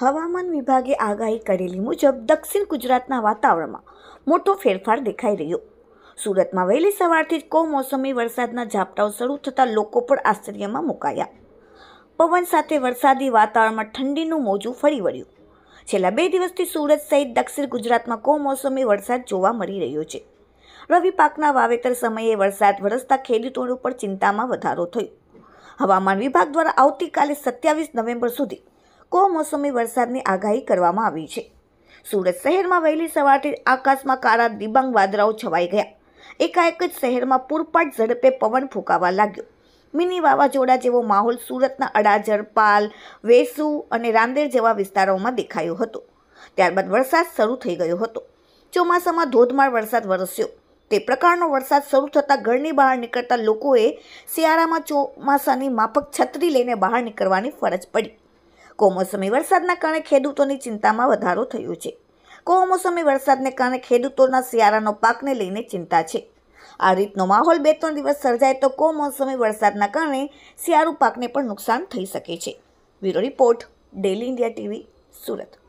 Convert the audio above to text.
હવામાન વિભાગે આગાહી કરેલી મુજબ દક્ષિણ ગુજરાતના વાતાવરણમાં મોટો ફેરફાર દેખાઈ રહ્યો સુરતમાં વહેલી સવારથી જ કમોસમી વરસાદના ઝાપટાઓ શરૂ થતાં લોકો પણ આશ્ચર્યમાં મુકાયા પવન સાથે વરસાદી વાતાવરણમાં ઠંડીનું મોજું ફરી વળ્યું છેલ્લા બે દિવસથી સુરત સહિત દક્ષિણ ગુજરાતમાં કમોસમી વરસાદ જોવા મળી રહ્યો છે રવિ પાકના વાવેતર સમયે વરસાદ વરસતા ખેડૂતોની પર ચિંતામાં વધારો થયો હવામાન વિભાગ દ્વારા આવતીકાલે સત્યાવીસ નવેમ્બર સુધી કમોસમી વરસાદની આગાહી કરવામાં આવી છે સુરત શહેરમાં વહેલી સવારથી આકાશમાં કાળા દિબાંગ વાદળાઓ છવાઈ ગયા એકાએક જ શહેરમાં પૂરપાટ ઝડપે પવન ફૂંકાવા લાગ્યો મિની વાવાઝોડા જેવો માહોલ સુરતના અડાજર પાલ વેસુ અને રાંદેર જેવા વિસ્તારોમાં દેખાયો હતો ત્યારબાદ વરસાદ શરૂ થઈ ગયો હતો ચોમાસામાં ધોધમાર વરસાદ વરસ્યો તે પ્રકારનો વરસાદ શરૂ થતાં ઘરની બહાર નીકળતા લોકોએ શિયાળામાં ચોમાસાની માફક છત્રી લઈને બહાર નીકળવાની ફરજ પડી કોમોસમી વરસાદના કારણે ખેડૂતોની ચિંતામાં વધારો થયો છે કોમોસમી વરસાદને કારણે ખેડૂતોના શિયાળાનો પાકને લઈને ચિંતા છે આ રીતનો માહોલ બે ત્રણ દિવસ સર્જાય તો કોમોસમી વરસાદના કારણે શિયાળુ પાકને પણ નુકસાન થઈ શકે છે bureau report daily India TV Surat